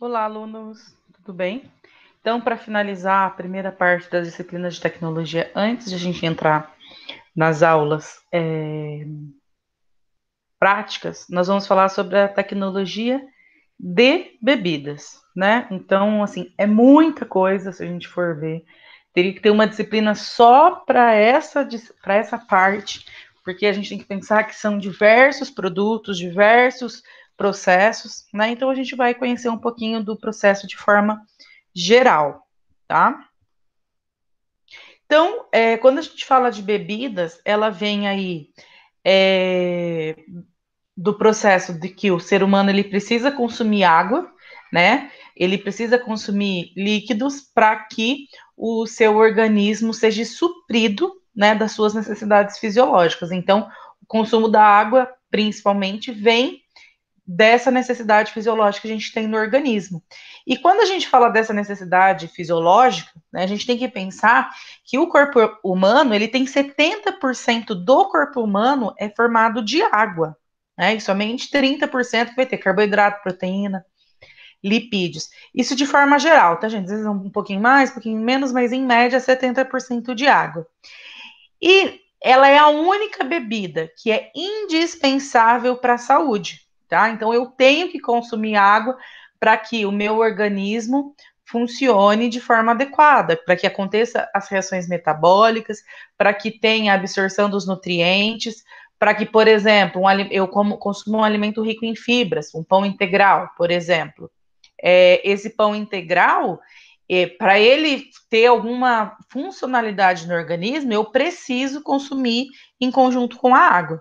Olá, alunos, tudo bem? Então, para finalizar a primeira parte das disciplinas de tecnologia, antes de a gente entrar nas aulas é, práticas, nós vamos falar sobre a tecnologia de bebidas, né? Então, assim, é muita coisa se a gente for ver. Teria que ter uma disciplina só para essa, essa parte, porque a gente tem que pensar que são diversos produtos, diversos processos, né? Então a gente vai conhecer um pouquinho do processo de forma geral, tá? Então, é, quando a gente fala de bebidas, ela vem aí é, do processo de que o ser humano ele precisa consumir água, né? Ele precisa consumir líquidos para que o seu organismo seja suprido, né, das suas necessidades fisiológicas. Então, o consumo da água, principalmente, vem dessa necessidade fisiológica que a gente tem no organismo. E quando a gente fala dessa necessidade fisiológica, né, a gente tem que pensar que o corpo humano, ele tem 70% do corpo humano é formado de água, né, e somente 30% vai ter carboidrato, proteína, lipídios. Isso de forma geral, tá, gente? Às vezes um pouquinho mais, um pouquinho menos, mas em média 70% é de água. E ela é a única bebida que é indispensável para a saúde tá? Então eu tenho que consumir água para que o meu organismo funcione de forma adequada, para que aconteça as reações metabólicas, para que tenha a absorção dos nutrientes, para que, por exemplo, um, eu como, consumo um alimento rico em fibras, um pão integral, por exemplo. É, esse pão integral, é, para ele ter alguma funcionalidade no organismo, eu preciso consumir em conjunto com a água,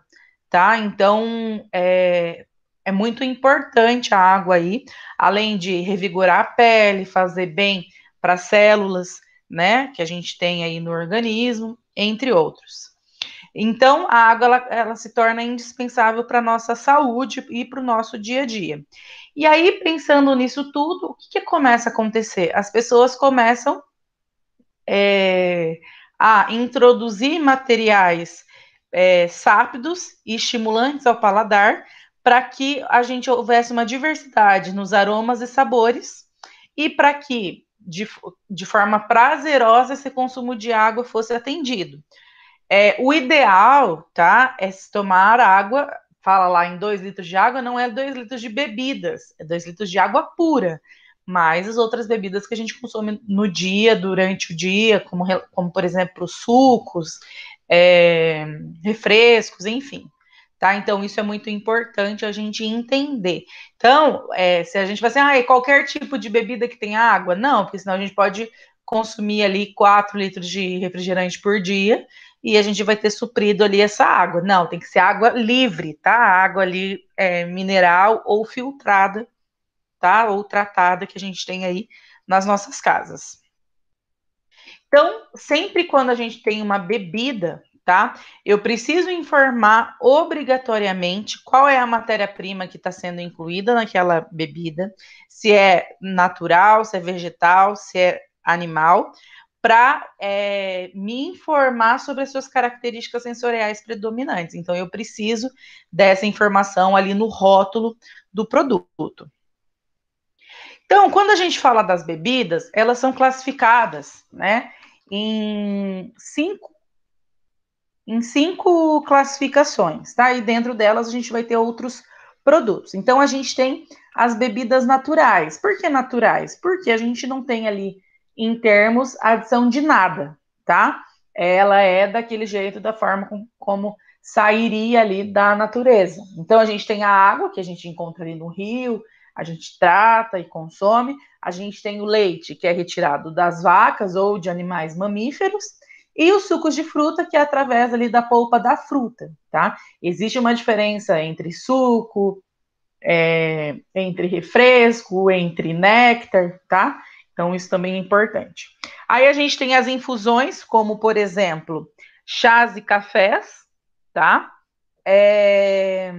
tá? Então, é, é muito importante a água aí, além de revigorar a pele, fazer bem para as células, né, que a gente tem aí no organismo, entre outros. Então, a água ela, ela se torna indispensável para a nossa saúde e para o nosso dia a dia. E aí, pensando nisso tudo, o que, que começa a acontecer? As pessoas começam é, a introduzir materiais é, sápidos e estimulantes ao paladar para que a gente houvesse uma diversidade nos aromas e sabores e para que, de, de forma prazerosa, esse consumo de água fosse atendido. É, o ideal, tá, é se tomar água, fala lá em 2 litros de água, não é 2 litros de bebidas, é 2 litros de água pura, mais as outras bebidas que a gente consome no dia, durante o dia, como, como por exemplo, sucos, é, refrescos, enfim. Tá? Então, isso é muito importante a gente entender. Então, é, se a gente vai assim, ah, é qualquer tipo de bebida que tem água, não, porque senão a gente pode consumir ali 4 litros de refrigerante por dia e a gente vai ter suprido ali essa água. Não, tem que ser água livre, tá? Água ali é, mineral ou filtrada, tá? Ou tratada que a gente tem aí nas nossas casas. Então, sempre quando a gente tem uma bebida, tá? Eu preciso informar obrigatoriamente qual é a matéria-prima que está sendo incluída naquela bebida, se é natural, se é vegetal, se é animal, para é, me informar sobre as suas características sensoriais predominantes. Então, eu preciso dessa informação ali no rótulo do produto. Então, quando a gente fala das bebidas, elas são classificadas, né, em cinco em cinco classificações, tá? E dentro delas a gente vai ter outros produtos. Então a gente tem as bebidas naturais. Por que naturais? Porque a gente não tem ali em termos adição de nada, tá? Ela é daquele jeito, da forma com, como sairia ali da natureza. Então a gente tem a água que a gente encontra ali no rio, a gente trata e consome. A gente tem o leite que é retirado das vacas ou de animais mamíferos e os sucos de fruta, que é através ali da polpa da fruta, tá? Existe uma diferença entre suco, é, entre refresco, entre néctar, tá? Então, isso também é importante. Aí a gente tem as infusões, como, por exemplo, chás e cafés, tá? É...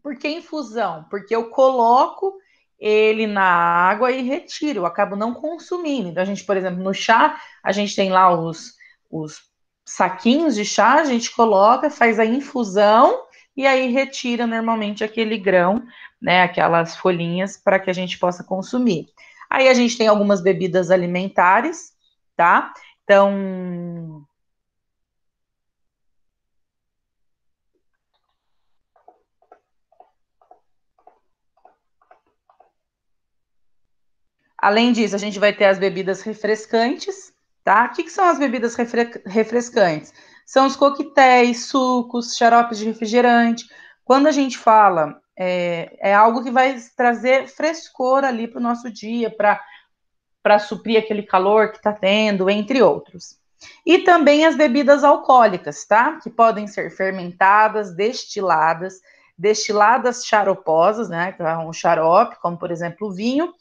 Por que infusão? Porque eu coloco ele na água e retiro, eu acabo não consumindo. Então, a gente, por exemplo, no chá, a gente tem lá os os saquinhos de chá, a gente coloca, faz a infusão e aí retira normalmente aquele grão, né, aquelas folhinhas para que a gente possa consumir. Aí a gente tem algumas bebidas alimentares, tá? Então Além disso, a gente vai ter as bebidas refrescantes, Tá? O que, que são as bebidas refrescantes? São os coquetéis, sucos, xaropes de refrigerante. Quando a gente fala, é, é algo que vai trazer frescor ali para o nosso dia, para suprir aquele calor que está tendo, entre outros. E também as bebidas alcoólicas, tá? Que podem ser fermentadas, destiladas, destiladas xaroposas, né? Que é um xarope, como por exemplo o vinho,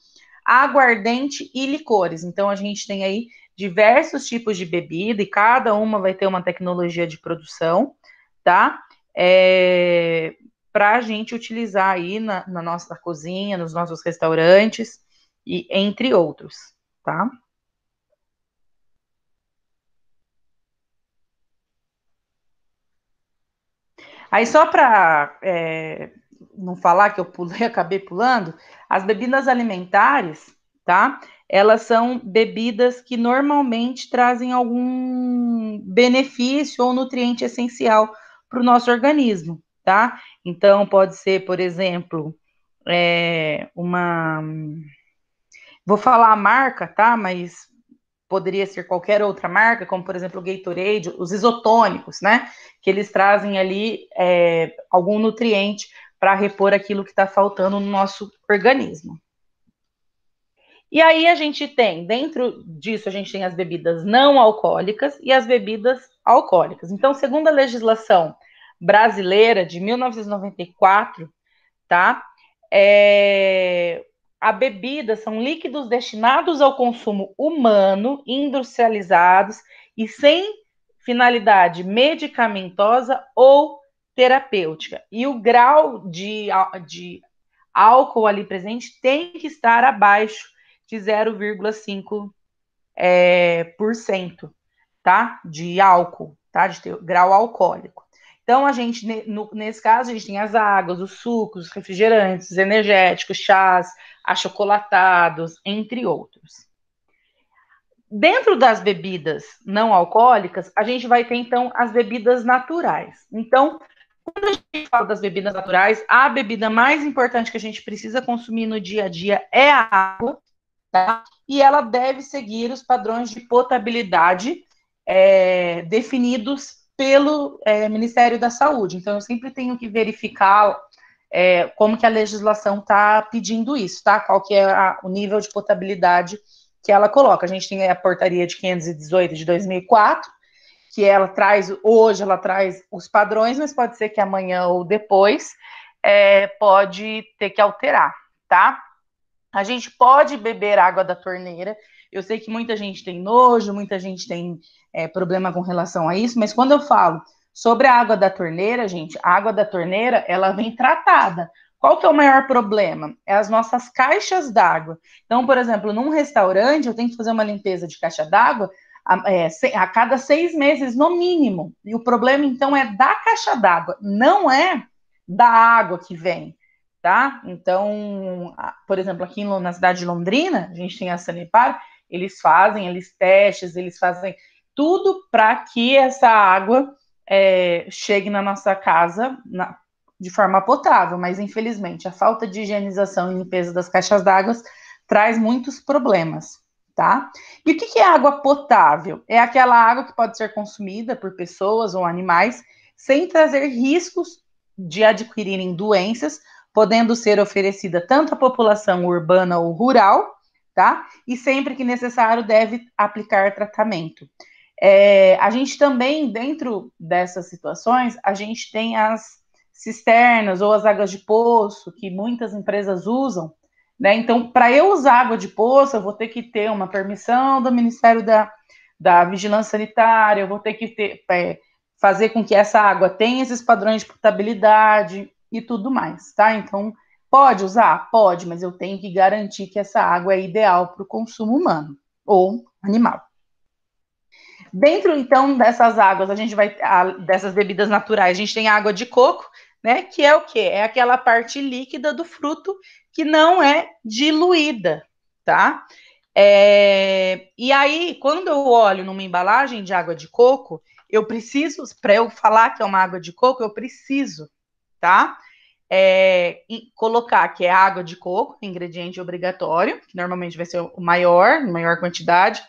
aguardente e licores. Então a gente tem aí diversos tipos de bebida e cada uma vai ter uma tecnologia de produção, tá? É, para a gente utilizar aí na, na, nossa cozinha, nos nossos restaurantes e entre outros, tá? Aí só para é, não falar que eu pulei, acabei pulando, as bebidas alimentares tá? Elas são bebidas que normalmente trazem algum benefício ou nutriente essencial para o nosso organismo, tá? Então, pode ser, por exemplo, é, uma. Vou falar a marca, tá? Mas poderia ser qualquer outra marca, como por exemplo o Gatorade, os isotônicos, né? Que eles trazem ali é, algum nutriente para repor aquilo que está faltando no nosso organismo, e aí a gente tem, dentro disso, a gente tem as bebidas não alcoólicas e as bebidas alcoólicas. Então, segundo a legislação brasileira de 1994, tá? É, a bebida são líquidos destinados ao consumo humano, industrializados e sem finalidade medicamentosa ou terapêutica. E o grau de, de álcool ali presente tem que estar abaixo de 0,5%, é, por cento, tá? De álcool, tá? De ter, grau alcoólico. Então, a gente, no, nesse caso, a gente tem as águas, os sucos, os refrigerantes, os energéticos, chás, achocolatados, entre outros. Dentro das bebidas não alcoólicas, a gente vai ter, então, as bebidas naturais. Então, quando a gente fala das bebidas naturais, a bebida mais importante que a gente precisa consumir no dia a dia é a água, tá? E ela deve seguir os padrões de potabilidade é, definidos pelo é, Ministério da Saúde. Então, eu sempre tenho que verificar é, como que a legislação está pedindo isso, tá? Qual que é a, o nível de potabilidade que ela coloca. A gente tem a portaria de 518 de 2004, que ela traz, hoje ela traz os padrões, mas pode ser que amanhã ou depois é, pode ter que alterar, tá? A gente pode beber água da torneira. Eu sei que muita gente tem nojo, muita gente tem é, problema com relação a isso, mas quando eu falo sobre a água da torneira, gente, a água da torneira ela vem tratada. Qual que é o maior problema? É as nossas caixas d'água. Então, por exemplo, num restaurante, eu tenho que fazer uma limpeza de caixa d'água a, é, a, cada seis meses, no mínimo. E o problema, então, é da caixa d'água, não é da água que vem tá? Então, por exemplo, aqui na cidade de Londrina, a gente tem a Sanepar, eles fazem, eles testes, eles fazem tudo para que essa água é, chegue na nossa casa na, de forma potável, mas infelizmente a falta de higienização e limpeza das caixas d'água traz muitos problemas, tá? E o que, que é água potável? É aquela água que pode ser consumida por pessoas ou animais sem trazer riscos de adquirirem doenças podendo ser oferecida tanto à população urbana ou rural, tá? E sempre que necessário deve aplicar tratamento. É, a gente também, dentro dessas situações, a gente tem as cisternas ou as águas de poço que muitas empresas usam, né? Então, para eu usar água de poço, eu vou ter que ter uma permissão do Ministério da, da Vigilância Sanitária, eu vou ter que ter, é, fazer com que essa água tenha esses padrões de potabilidade, e tudo mais, tá? Então, pode usar? Pode, mas eu tenho que garantir que essa água é ideal para o consumo humano ou animal. Dentro, então, dessas águas, a gente vai, a, dessas bebidas naturais, a gente tem água de coco, né? Que é o que? É aquela parte líquida do fruto que não é diluída, tá? É, e aí, quando eu olho numa embalagem de água de coco, eu preciso, para eu falar que é uma água de coco, eu preciso tá? É, e colocar que é água de coco, ingrediente obrigatório, que normalmente vai ser o maior, maior quantidade.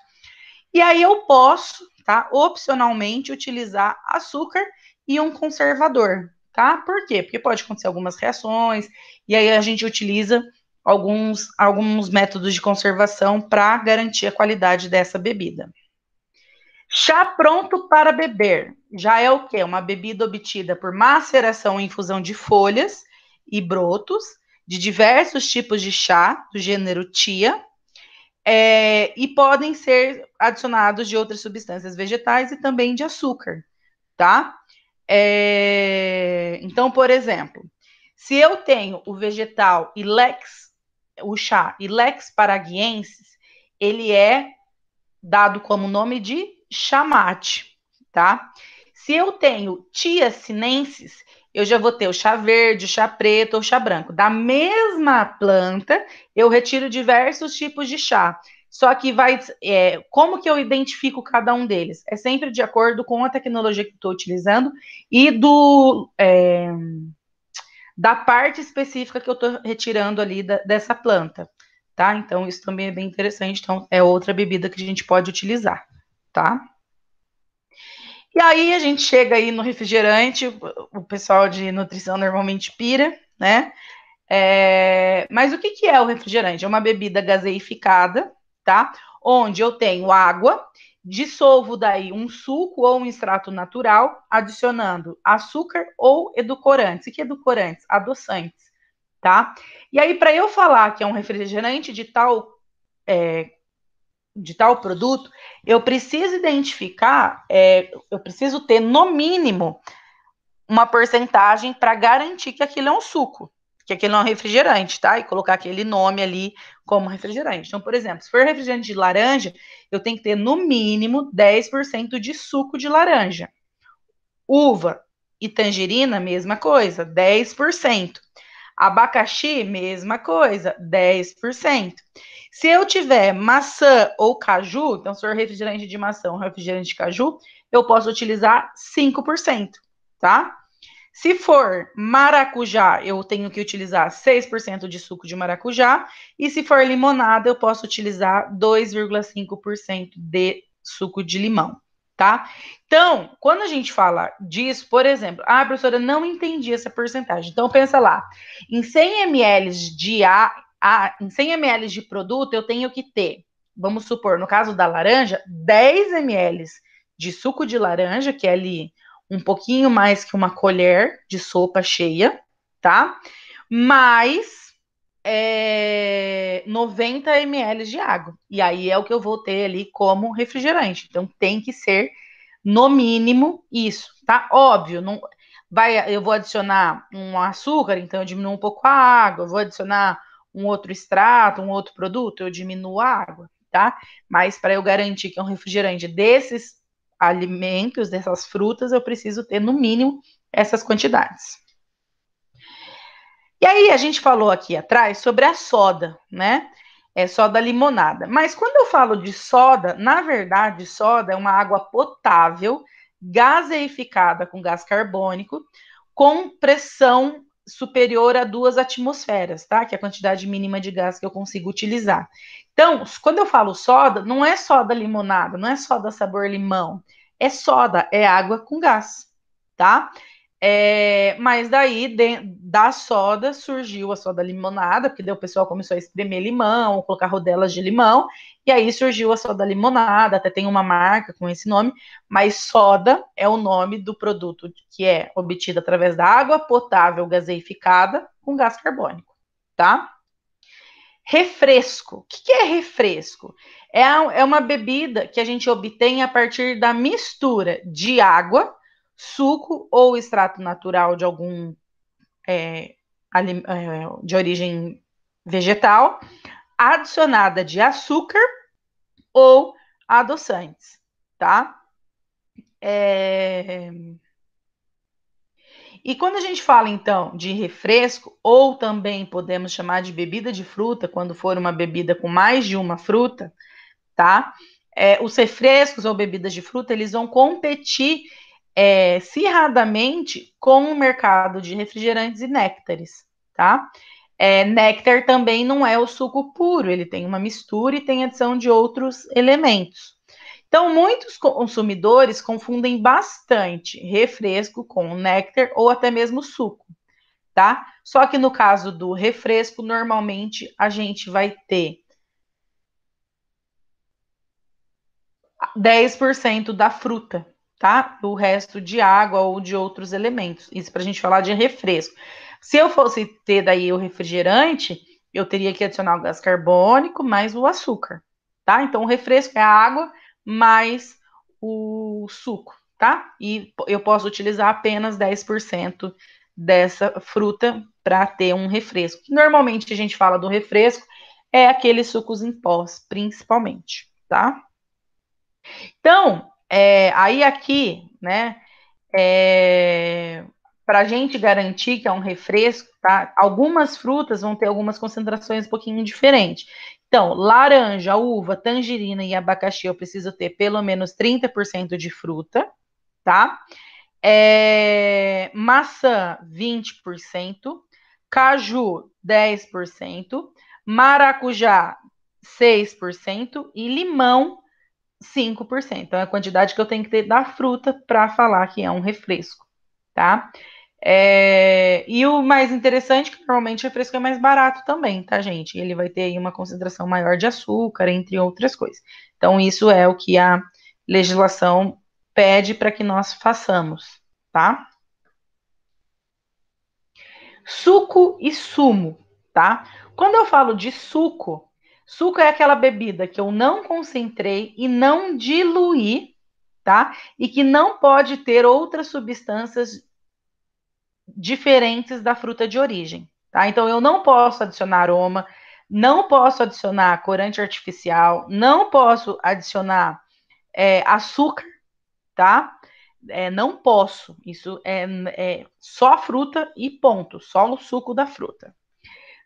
E aí eu posso, tá? Opcionalmente utilizar açúcar e um conservador, tá? Por quê? Porque pode acontecer algumas reações, e aí a gente utiliza alguns, alguns métodos de conservação para garantir a qualidade dessa bebida. Chá pronto para beber. Já é o quê? Uma bebida obtida por maceração e infusão de folhas e brotos de diversos tipos de chá do gênero tia. É, e podem ser adicionados de outras substâncias vegetais e também de açúcar, tá? É, então, por exemplo, se eu tenho o vegetal Ilex, o chá Ilex paraguiensis, ele é dado como nome de chamate, tá? Se eu tenho tias eu já vou ter o chá verde, o chá preto ou chá branco. Da mesma planta, eu retiro diversos tipos de chá. Só que vai. É, como que eu identifico cada um deles? É sempre de acordo com a tecnologia que estou utilizando e do. É, da parte específica que eu estou retirando ali da, dessa planta, tá? Então, isso também é bem interessante. Então, é outra bebida que a gente pode utilizar tá? E aí a gente chega aí no refrigerante, o pessoal de nutrição normalmente pira, né? É, mas o que, que é o refrigerante? É uma bebida gaseificada, tá? Onde eu tenho água, dissolvo daí um suco ou um extrato natural, adicionando açúcar ou edulcorantes. O que é edulcorantes? Adoçantes, tá? E aí, para eu falar que é um refrigerante de tal é, de tal produto, eu preciso identificar, é, eu preciso ter, no mínimo, uma porcentagem para garantir que aquilo é um suco, que aquilo é um refrigerante, tá? E colocar aquele nome ali como refrigerante. Então, por exemplo, se for refrigerante de laranja, eu tenho que ter, no mínimo, 10% de suco de laranja. Uva e tangerina, mesma coisa, 10%. Abacaxi, mesma coisa, 10%. Se eu tiver maçã ou caju, então se for refrigerante de maçã ou refrigerante de caju, eu posso utilizar 5%, tá? Se for maracujá, eu tenho que utilizar 6% de suco de maracujá. E se for limonada, eu posso utilizar 2,5% de suco de limão tá? Então, quando a gente fala disso, por exemplo, ah, professora, não entendi essa porcentagem. Então, pensa lá, em 100 ml de, a, a, em 100 ml de produto, eu tenho que ter, vamos supor, no caso da laranja, 10 ml de suco de laranja, que é ali um pouquinho mais que uma colher de sopa cheia, tá? Mais é, 90 ml de água. E aí é o que eu vou ter ali como refrigerante. Então tem que ser, no mínimo, isso, tá? Óbvio, não, vai, eu vou adicionar um açúcar, então eu diminuo um pouco a água, eu vou adicionar um outro extrato, um outro produto, eu diminuo a água, tá? Mas para eu garantir que é um refrigerante desses alimentos, dessas frutas, eu preciso ter no mínimo essas quantidades. E aí a gente falou aqui atrás sobre a soda, né? É soda limonada. Mas quando eu falo de soda, na verdade, soda é uma água potável, gaseificada com gás carbônico, com pressão superior a duas atmosferas, tá? Que é a quantidade mínima de gás que eu consigo utilizar. Então, quando eu falo soda, não é soda limonada, não é soda sabor limão, é soda, é água com gás, tá? É, mas daí, de, da soda, surgiu a soda limonada, porque daí o pessoal começou a espremer limão, colocar rodelas de limão, e aí surgiu a soda limonada, até tem uma marca com esse nome, mas soda é o nome do produto que é obtido através da água potável gaseificada com gás carbônico, tá? Refresco. O que é refresco? É, a, é uma bebida que a gente obtém a partir da mistura de água suco ou extrato natural de algum é, é, de origem vegetal, adicionada de açúcar ou adoçantes, tá? É... E quando a gente fala então de refresco, ou também podemos chamar de bebida de fruta, quando for uma bebida com mais de uma fruta, tá? É, os refrescos ou bebidas de fruta, eles vão competir é, cirradamente com o mercado de refrigerantes e néctares, tá? É, néctar também não é o suco puro, ele tem uma mistura e tem adição de outros elementos. Então, muitos consumidores confundem bastante refresco com néctar ou até mesmo suco, tá? Só que no caso do refresco, normalmente a gente vai ter 10% da fruta, tá? O resto de água ou de outros elementos. Isso para a gente falar de refresco. Se eu fosse ter daí o refrigerante, eu teria que adicionar o gás carbônico mais o açúcar, tá? Então o refresco é a água mais o suco, tá? E eu posso utilizar apenas 10% dessa fruta para ter um refresco. Normalmente a gente fala do refresco é aqueles sucos em pós, principalmente, tá? Então, é, aí aqui, né, é, para a gente garantir que é um refresco, tá? Algumas frutas vão ter algumas concentrações um pouquinho diferentes. Então, laranja, uva, tangerina e abacaxi, eu preciso ter pelo menos 30% de fruta, tá? É, maçã, 20%, caju, 10%, maracujá, 6% e limão, 5%. Então, é a quantidade que eu tenho que ter da fruta para falar que é um refresco, tá? É... E o mais interessante, é que normalmente o refresco é mais barato também, tá, gente? Ele vai ter aí uma concentração maior de açúcar, entre outras coisas. Então, isso é o que a legislação pede para que nós façamos, tá? Suco e sumo, tá? Quando eu falo de suco, Suco é aquela bebida que eu não concentrei e não diluí, tá? E que não pode ter outras substâncias diferentes da fruta de origem, tá? Então eu não posso adicionar aroma, não posso adicionar corante artificial, não posso adicionar é, açúcar, tá? É, não posso. Isso é, é só fruta e ponto, só o suco da fruta.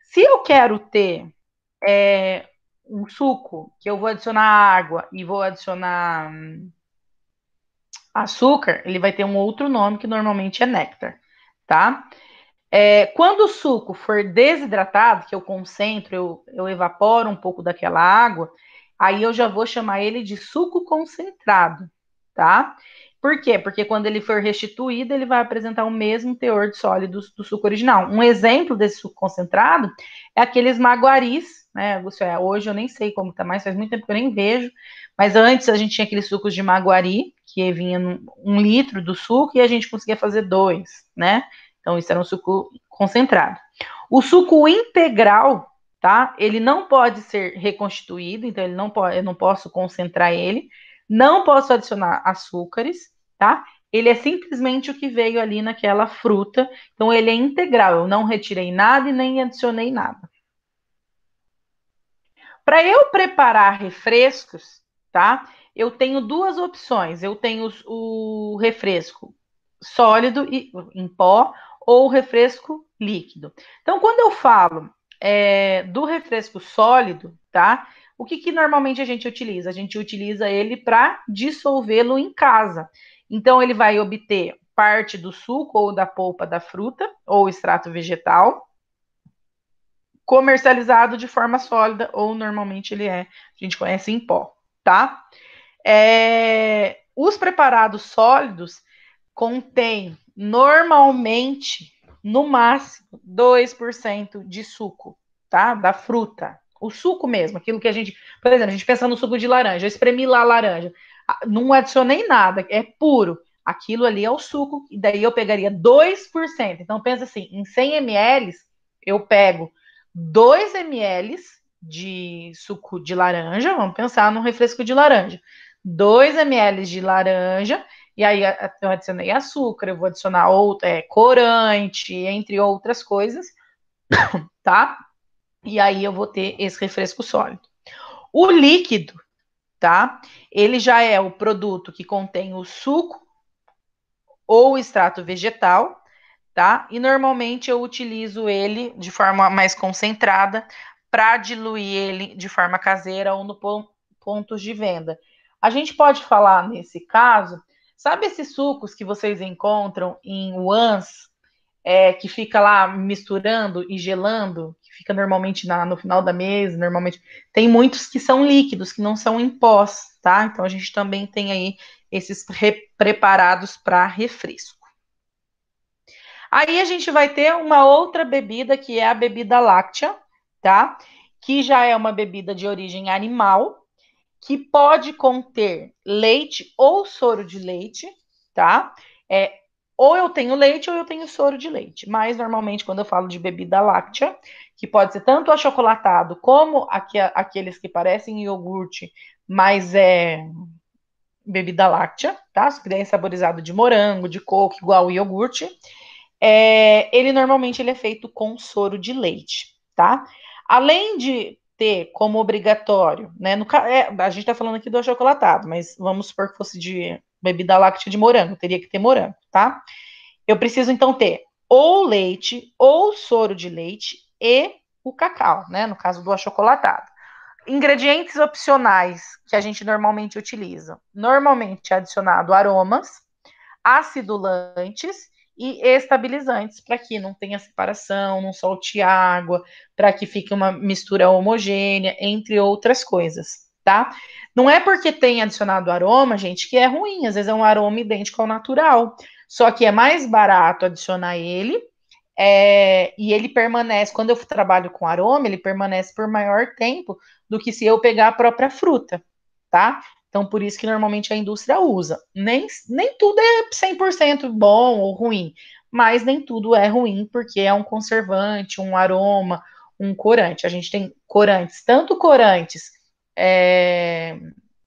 Se eu quero ter é, um suco que eu vou adicionar água e vou adicionar hum, açúcar, ele vai ter um outro nome que normalmente é néctar, tá? É, quando o suco for desidratado, que eu concentro, eu, eu evaporo um pouco daquela água, aí eu já vou chamar ele de suco concentrado, tá? Por quê? Porque quando ele for restituído, ele vai apresentar o mesmo teor de sólidos do suco original. Um exemplo desse suco concentrado é aqueles maguaris né, é, hoje eu nem sei como tá mais, faz muito tempo que eu nem vejo. Mas antes a gente tinha aqueles sucos de maguari, que vinha um litro do suco e a gente conseguia fazer dois, né? Então isso era um suco concentrado. O suco integral, tá? Ele não pode ser reconstituído, então ele não pode, eu não posso concentrar ele, não posso adicionar açúcares, tá? Ele é simplesmente o que veio ali naquela fruta, então ele é integral. Eu não retirei nada e nem adicionei nada, para eu preparar refrescos, tá? Eu tenho duas opções. Eu tenho o refresco sólido e em pó ou o refresco líquido. Então, quando eu falo é, do refresco sólido, tá? O que, que normalmente a gente utiliza? A gente utiliza ele para dissolvê-lo em casa. Então, ele vai obter parte do suco ou da polpa da fruta ou extrato vegetal comercializado de forma sólida, ou normalmente ele é, a gente conhece em pó, tá? É, os preparados sólidos contêm normalmente, no máximo, 2% de suco, tá? Da fruta. O suco mesmo, aquilo que a gente. Por exemplo, a gente pensa no suco de laranja, eu espremi lá a laranja. Ah, não adicionei nada, é puro. Aquilo ali é o suco, e daí eu pegaria 2%. Então pensa assim, em 100 ml eu pego 2 ml de suco de laranja, vamos pensar num refresco de laranja. 2 ml de laranja, e aí eu adicionei açúcar, eu vou adicionar outro é, corante, entre outras coisas, tá? E aí eu vou ter esse refresco sólido. O líquido, tá? Ele já é o produto que contém o suco ou extrato vegetal, tá? E normalmente eu utilizo ele de forma mais concentrada para diluir ele de forma caseira ou no pontos de venda. A gente pode falar nesse caso, sabe esses sucos que vocês encontram em Wans, é, que fica lá misturando e gelando, que fica normalmente na, no final da mesa, normalmente tem muitos que são líquidos, que não são em pós, tá? Então a gente também tem aí esses preparados para refresco. Aí a gente vai ter uma outra bebida que é a bebida láctea, tá? Que já é uma bebida de origem animal, que pode conter leite ou soro de leite, tá? É, ou eu tenho leite ou eu tenho soro de leite. Mas normalmente, quando eu falo de bebida láctea, que pode ser tanto achocolatado como aqueles que parecem iogurte, mas é bebida láctea, tá? Se é saborizado de morango, de coco, igual iogurte. É, ele normalmente ele é feito com soro de leite, tá? Além de ter como obrigatório, né? No, é, a gente está falando aqui do achocolatado, mas vamos supor que fosse de bebida láctea de morango, teria que ter morango, tá? Eu preciso então ter ou leite, ou soro de leite e o cacau, né? No caso do achocolatado. Ingredientes opcionais que a gente normalmente utiliza: normalmente adicionado aromas, acidulantes e estabilizantes para que não tenha separação, não solte água, para que fique uma mistura homogênea, entre outras coisas, tá? Não é porque tem adicionado aroma, gente, que é ruim, às vezes é um aroma idêntico ao natural, só que é mais barato adicionar ele é, e ele permanece, quando eu trabalho com aroma, ele permanece por maior tempo do que se eu pegar a própria fruta, tá? Então, por isso que normalmente a indústria usa. Nem, nem tudo é 100% bom ou ruim, mas nem tudo é ruim, porque é um conservante, um aroma, um corante. A gente tem corantes, tanto corantes é,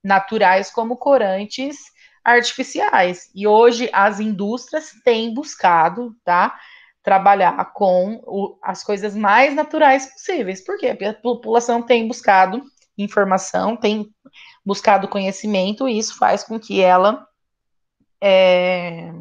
naturais como corantes artificiais. E hoje as indústrias têm buscado, tá? Trabalhar com o, as coisas mais naturais possíveis, porque a população tem buscado informação, tem buscado conhecimento, e isso faz com que ela é,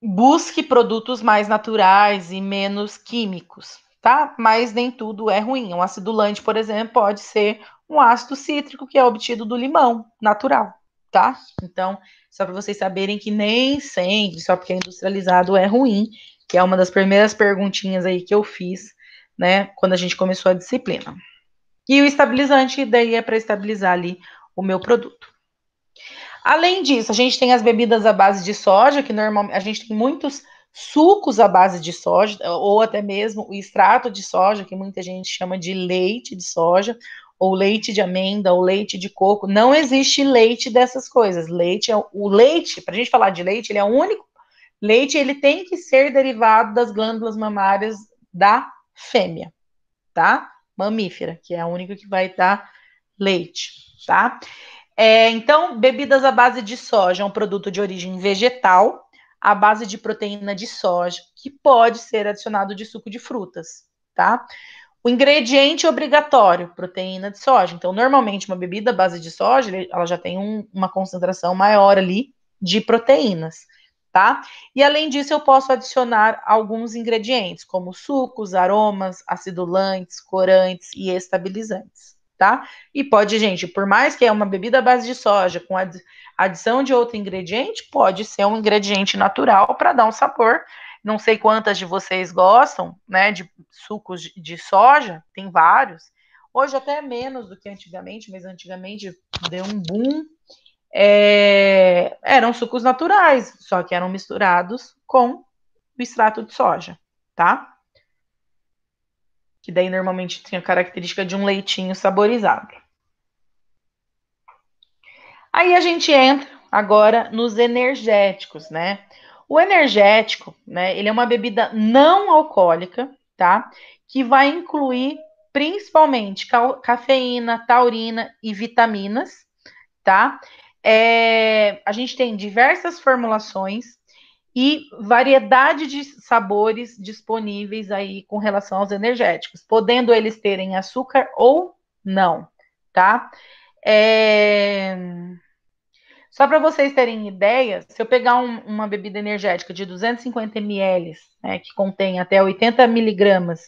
busque produtos mais naturais e menos químicos, tá? Mas nem tudo é ruim. Um acidulante, por exemplo, pode ser um ácido cítrico que é obtido do limão natural, tá? Então, só para vocês saberem que nem sempre, só porque é industrializado é ruim, que é uma das primeiras perguntinhas aí que eu fiz, né, quando a gente começou a disciplina. E o estabilizante, daí é para estabilizar ali o meu produto. Além disso, a gente tem as bebidas à base de soja, que normalmente a gente tem muitos sucos à base de soja, ou até mesmo o extrato de soja, que muita gente chama de leite de soja, ou leite de amêndoa, ou leite de coco. Não existe leite dessas coisas. Leite é o leite, para a gente falar de leite, ele é o único. Leite ele tem que ser derivado das glândulas mamárias da fêmea, tá? mamífera, que é a única que vai dar leite, tá? É, então, bebidas à base de soja é um produto de origem vegetal, à base de proteína de soja, que pode ser adicionado de suco de frutas, tá? O ingrediente obrigatório, proteína de soja. Então, normalmente, uma bebida à base de soja, ela já tem um, uma concentração maior ali de proteínas tá? E além disso, eu posso adicionar alguns ingredientes, como sucos, aromas, acidulantes, corantes e estabilizantes, tá? E pode, gente, por mais que é uma bebida à base de soja, com adição de outro ingrediente, pode ser um ingrediente natural para dar um sabor. Não sei quantas de vocês gostam, né, de sucos de soja, tem vários. Hoje até menos do que antigamente, mas antigamente deu um boom é, eram sucos naturais, só que eram misturados com o extrato de soja, tá? Que daí normalmente tinha a característica de um leitinho saborizado. Aí a gente entra agora nos energéticos, né? O energético, né, ele é uma bebida não alcoólica, tá? Que vai incluir principalmente cafeína, taurina e vitaminas, tá? é, a gente tem diversas formulações e variedade de sabores disponíveis aí com relação aos energéticos, podendo eles terem açúcar ou não, tá? É... Só para vocês terem ideia, se eu pegar um, uma bebida energética de 250 ml, né, que contém até 80 miligramas,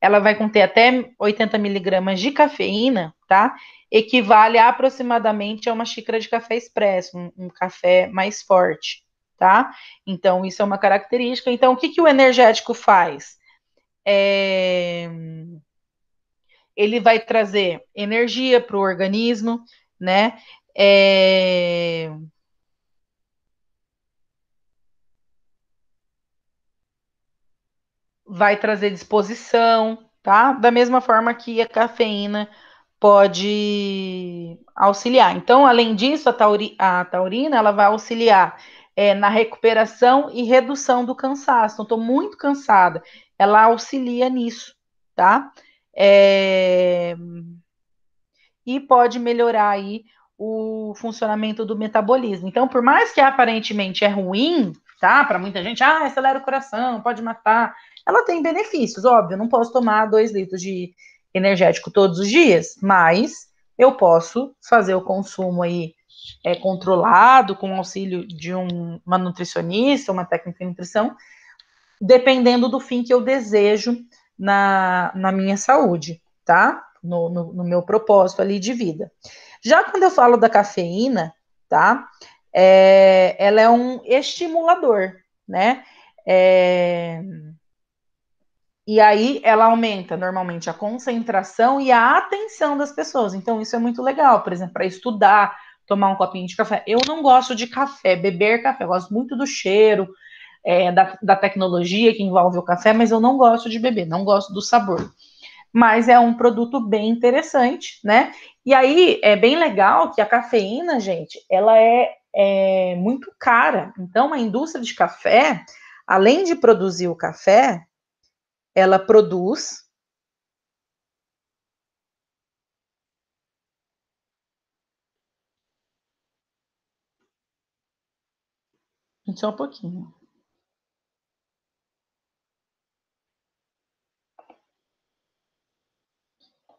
ela vai conter até 80 miligramas de cafeína, tá? equivale aproximadamente a uma xícara de café expresso, um, um café mais forte, tá? Então, isso é uma característica. Então, o que, que o energético faz? É... Ele vai trazer energia para o organismo, né? É... Vai trazer disposição, tá? Da mesma forma que a cafeína pode auxiliar. Então, além disso, a, tauri, a taurina ela vai auxiliar é, na recuperação e redução do cansaço. Então, estou muito cansada. Ela auxilia nisso, tá? É... E pode melhorar aí o funcionamento do metabolismo. Então, por mais que aparentemente é ruim, tá? Para muita gente, ah, acelera o coração, pode matar. Ela tem benefícios, óbvio. Não posso tomar dois litros de energético todos os dias, mas eu posso fazer o consumo aí é, controlado, com auxílio de um, uma nutricionista, uma técnica de nutrição, dependendo do fim que eu desejo na, na minha saúde, tá? No, no, no meu propósito ali de vida. Já quando eu falo da cafeína, tá? É, ela é um estimulador, né? É, e aí ela aumenta normalmente a concentração e a atenção das pessoas. Então isso é muito legal, por exemplo, para estudar, tomar um copinho de café. Eu não gosto de café, beber café. Eu gosto muito do cheiro, é, da, da tecnologia que envolve o café, mas eu não gosto de beber, não gosto do sabor. Mas é um produto bem interessante, né? E aí é bem legal que a cafeína, gente, ela é, é muito cara. Então a indústria de café, além de produzir o café, ela produz Só um pouquinho.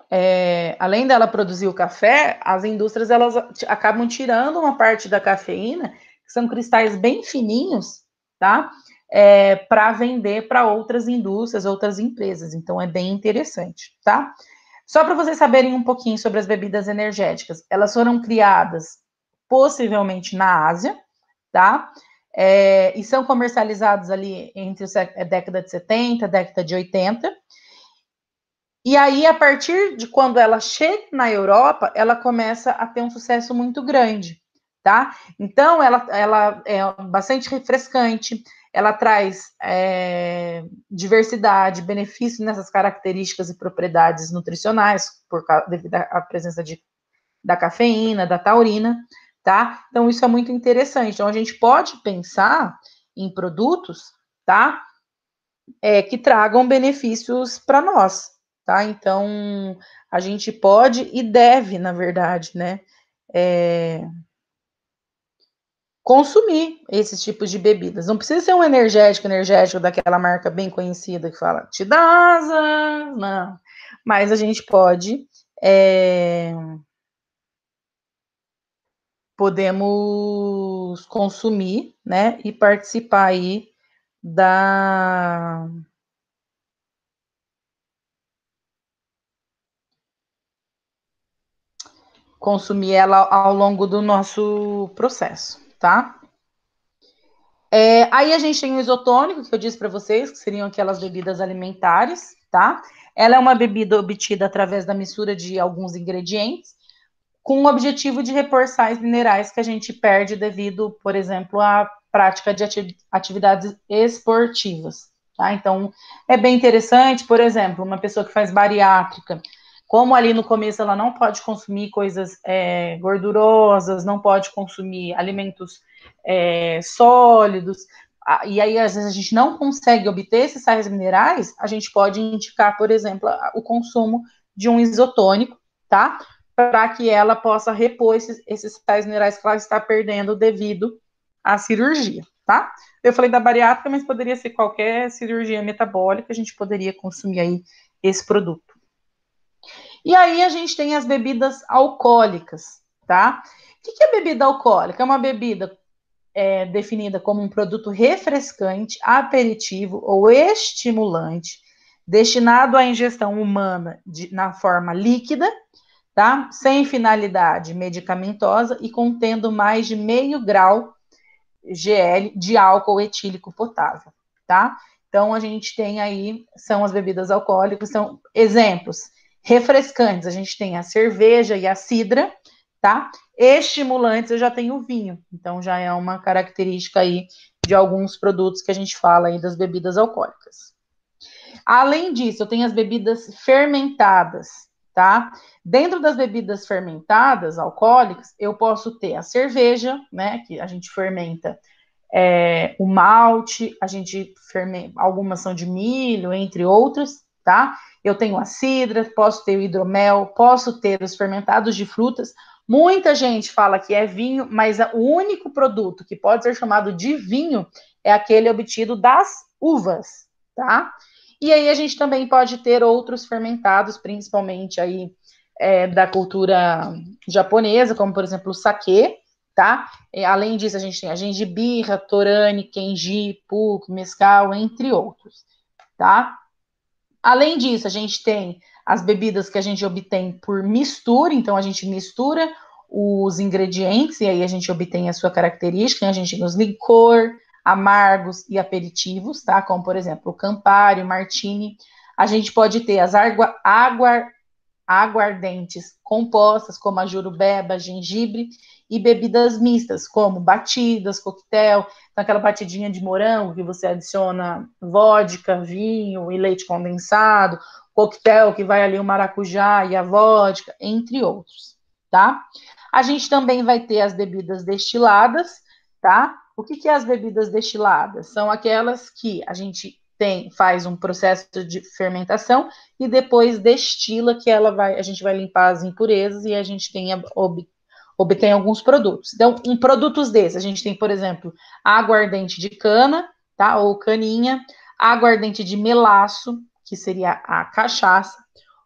É, além dela produzir o café, as indústrias elas acabam tirando uma parte da cafeína, que são cristais bem fininhos, tá? é, para vender para outras indústrias, outras empresas. Então é bem interessante, tá? Só para vocês saberem um pouquinho sobre as bebidas energéticas, elas foram criadas possivelmente na Ásia, tá? É, e são comercializados ali entre a é, década de 70, década de 80. E aí, a partir de quando ela chega na Europa, ela começa a ter um sucesso muito grande tá? Então, ela, ela é bastante refrescante, ela traz é, diversidade, benefício nessas características e propriedades nutricionais, por causa, devido à presença de, da cafeína, da taurina, tá? Então, isso é muito interessante. Então, a gente pode pensar em produtos, tá? É, que tragam benefícios para nós, tá? Então, a gente pode e deve, na verdade, né? É, consumir esses tipos de bebidas. Não precisa ser um energético, energético daquela marca bem conhecida que fala te dá asas, não. Mas a gente pode. É... Podemos consumir, né? E participar aí da. Consumir ela ao longo do nosso processo tá? É, aí a gente tem o isotônico, que eu disse para vocês, que seriam aquelas bebidas alimentares, tá? Ela é uma bebida obtida através da mistura de alguns ingredientes, com o objetivo de repor sais minerais que a gente perde devido, por exemplo, à prática de atividades esportivas, tá? Então, é bem interessante, por exemplo, uma pessoa que faz bariátrica, como ali no começo ela não pode consumir coisas é, gordurosas, não pode consumir alimentos é, sólidos, e aí às vezes a gente não consegue obter esses sais minerais, a gente pode indicar, por exemplo, o consumo de um isotônico, tá? Para que ela possa repor esses, esses sais minerais que ela está perdendo devido à cirurgia, tá? Eu falei da bariátrica, mas poderia ser qualquer cirurgia metabólica, a gente poderia consumir aí esse produto. E aí a gente tem as bebidas alcoólicas, tá? O que é bebida alcoólica? É uma bebida é, definida como um produto refrescante, aperitivo ou estimulante, destinado à ingestão humana de, na forma líquida, tá? Sem finalidade medicamentosa e contendo mais de meio grau GL de álcool etílico potável, tá? Então a gente tem aí são as bebidas alcoólicas, são exemplos: Refrescantes, a gente tem a cerveja e a cidra, tá? Estimulantes, eu já tenho o vinho. Então, já é uma característica aí de alguns produtos que a gente fala aí das bebidas alcoólicas. Além disso, eu tenho as bebidas fermentadas, tá? Dentro das bebidas fermentadas, alcoólicas, eu posso ter a cerveja, né? Que a gente fermenta é, o malte, a gente fermenta, algumas são de milho, entre outras tá? Eu tenho a cidra, posso ter o hidromel, posso ter os fermentados de frutas. Muita gente fala que é vinho, mas o único produto que pode ser chamado de vinho é aquele obtido das uvas, tá? E aí a gente também pode ter outros fermentados, principalmente aí é, da cultura japonesa, como por exemplo o sake, tá? E, além disso, a gente tem a gengibirra, torane, kenji, puk, mescal, entre outros, tá? Além disso, a gente tem as bebidas que a gente obtém por mistura, então a gente mistura os ingredientes e aí a gente obtém a sua característica, né? a gente tem os licor, amargos e aperitivos, tá? Como por exemplo, o Campari, o Martini. A gente pode ter as água, água, aguardentes compostas, como a jurubeba, gengibre, e bebidas mistas, como batidas, coquetel. Então, aquela batidinha de morango que você adiciona vodka, vinho e leite condensado, coquetel que vai ali o maracujá e a vodka, entre outros, tá? A gente também vai ter as bebidas destiladas, tá? O que, que é as bebidas destiladas? São aquelas que a gente tem, faz um processo de fermentação e depois destila, que ela vai, a gente vai limpar as impurezas e a gente tem a, obtém alguns produtos. Então, em produtos desses, a gente tem, por exemplo, aguardente de cana, tá? Ou caninha, aguardente de melaço, que seria a cachaça,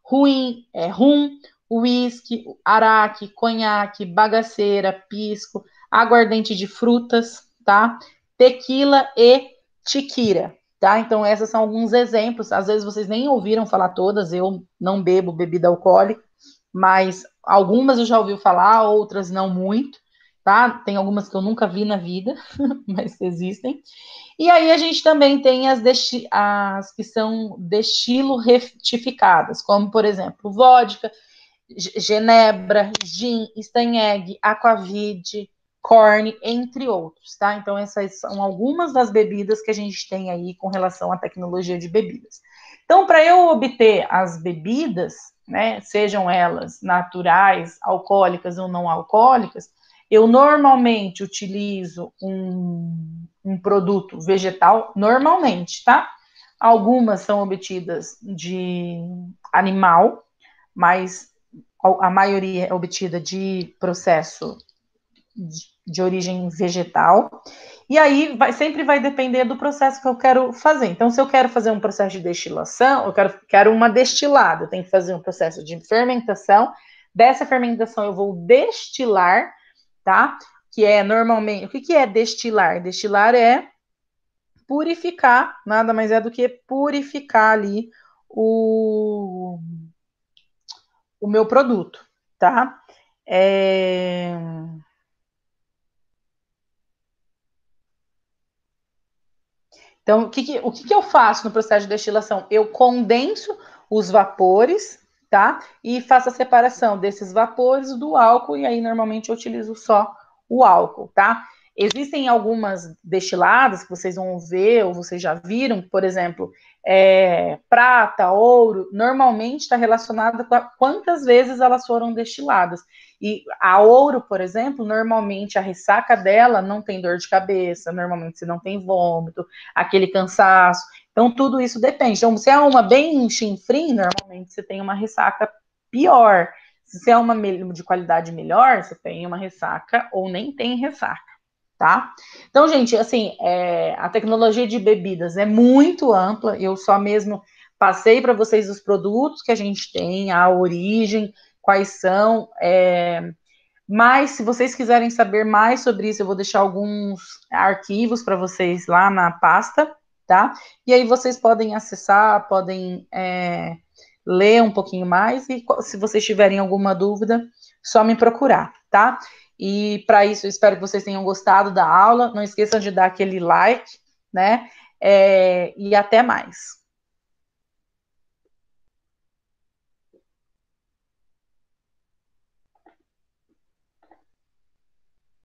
ruim, é, rum, uísque, araque, conhaque, bagaceira, pisco, aguardente de frutas, tá? Tequila e tiquira, tá? Então, esses são alguns exemplos. Às vezes vocês nem ouviram falar todas, eu não bebo bebida alcoólica, mas algumas eu já ouvi falar, outras não muito, tá? Tem algumas que eu nunca vi na vida, mas existem. E aí a gente também tem as, as que são destilo retificadas, como, por exemplo, vodka, genebra, gin, staneg, aquavide, corn, entre outros, tá? Então essas são algumas das bebidas que a gente tem aí com relação à tecnologia de bebidas. Então, para eu obter as bebidas, né, sejam elas naturais, alcoólicas ou não alcoólicas, eu normalmente utilizo um, um produto vegetal, normalmente, tá? Algumas são obtidas de animal, mas a maioria é obtida de processo de de origem vegetal. E aí vai, sempre vai depender do processo que eu quero fazer. Então, se eu quero fazer um processo de destilação, eu quero, quero uma destilada, eu tenho que fazer um processo de fermentação. Dessa fermentação eu vou destilar, tá? Que é normalmente. O que, que é destilar? Destilar é purificar, nada mais é do que purificar ali o, o meu produto, tá? É... Então, o que, que o que, que eu faço no processo de destilação? Eu condenso os vapores, tá? E faço a separação desses vapores do álcool, e aí normalmente eu utilizo só o álcool, tá? Existem algumas destiladas que vocês vão ver ou vocês já viram, por exemplo, é, prata, ouro, normalmente está relacionada com a, quantas vezes elas foram destiladas. E a ouro, por exemplo, normalmente a ressaca dela não tem dor de cabeça, normalmente você não tem vômito, aquele cansaço. Então, tudo isso depende. Então, se é uma bem chinfrim, normalmente você tem uma ressaca pior. Se é uma de qualidade melhor, você tem uma ressaca ou nem tem ressaca tá? Então, gente, assim, é, a tecnologia de bebidas é muito ampla. Eu só mesmo passei para vocês os produtos que a gente tem, a origem, quais são. É, mas, se vocês quiserem saber mais sobre isso, eu vou deixar alguns arquivos para vocês lá na pasta, tá? E aí vocês podem acessar, podem é, ler um pouquinho mais. E se vocês tiverem alguma dúvida, só me procurar, tá? E para isso, eu espero que vocês tenham gostado da aula. Não esqueçam de dar aquele like, né? É, e até mais.